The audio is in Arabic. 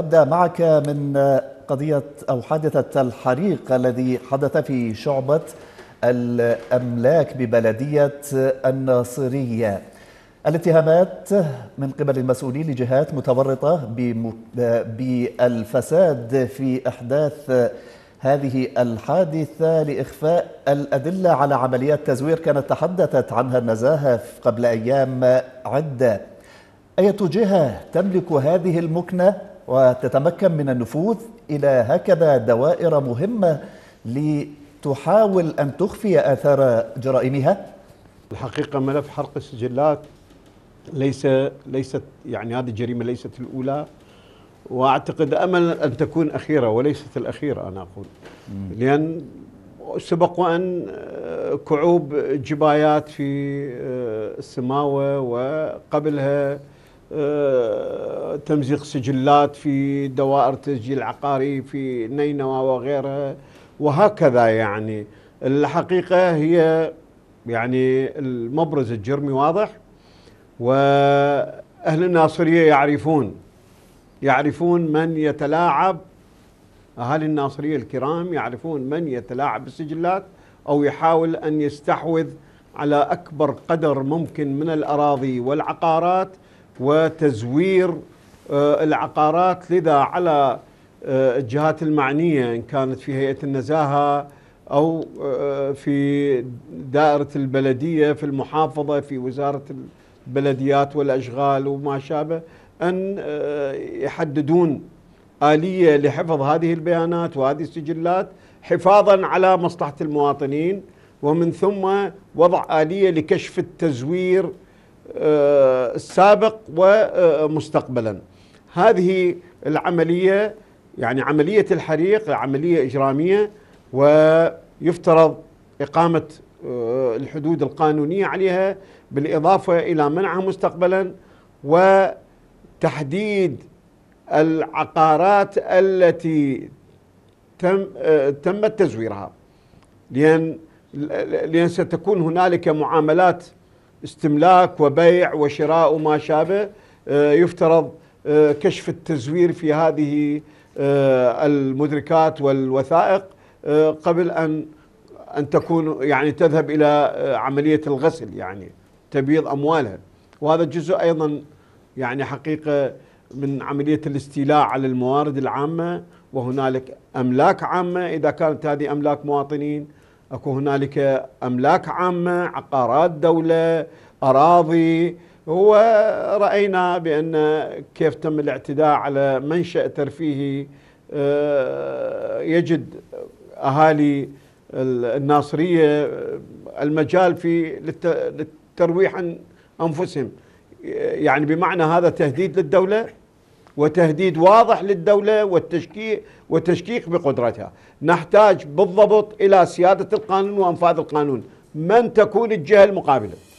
أبدأ معك من قضية أو حادثة الحريق الذي حدث في شعبة الأملاك ببلدية الناصرية الاتهامات من قبل المسؤولين لجهات متورطة بالفساد في إحداث هذه الحادثة لإخفاء الأدلة على عمليات تزوير كانت تحدثت عنها النزاهة قبل أيام عدة أية جهة تملك هذه المكنة وتتمكن من النفوذ إلى هكذا دوائر مهمة لتحاول أن تخفي آثار جرائمها؟ الحقيقة ملف حرق السجلات ليس ليست يعني هذه الجريمة ليست الأولى وأعتقد أمل أن تكون أخيرة وليست الأخيرة أنا أقول لأن سبق وأن آه، كعوب جبايات في آه، السماوة وقبلها آه، تمزيق سجلات في دوائر تسجيل عقاري في نينوى وغيرها وهكذا يعني الحقيقة هي يعني المبرز الجرمي واضح وأهل الناصرية يعرفون يعرفون من يتلاعب أهالي الناصرية الكرام يعرفون من يتلاعب بالسجلات أو يحاول أن يستحوذ على أكبر قدر ممكن من الأراضي والعقارات وتزوير آه، العقارات لذا على آه، الجهات المعنية إن كانت في هيئة النزاهة أو آه، في دائرة البلدية في المحافظة في وزارة البلديات والأشغال وما شابه أن يحددون آلية لحفظ هذه البيانات وهذه السجلات حفاظا على مصلحة المواطنين ومن ثم وضع آلية لكشف التزوير السابق آه، ومستقبلا هذه العملية يعني عملية الحريق عملية إجرامية ويفترض إقامة آه، الحدود القانونية عليها بالإضافة إلى منعها مستقبلا وتحديد العقارات التي تم آه، تم تزويرها لأن لأن ستكون هنالك معاملات استملاك وبيع وشراء وما شابه آه، يفترض آه، كشف التزوير في هذه آه، المدركات والوثائق قبل ان ان تكون يعني تذهب الى عمليه الغسل يعني تبييض اموالها وهذا جزء ايضا يعني حقيقه من عمليه الاستيلاء على الموارد العامه وهنالك املاك عامه اذا كانت هذه املاك مواطنين اكو هنالك املاك عامه عقارات دوله اراضي ورأينا بأن كيف تم الاعتداء على منشأ ترفيهي آه، يجد أهالي الناصرية آه، المجال في للترويح عن أنفسهم يعني بمعنى هذا تهديد للدولة وتهديد واضح للدولة والتشكيك وتشكيك بقدرتها نحتاج بالضبط إلى سيادة القانون وأنفاذ القانون من تكون الجهة المقابلة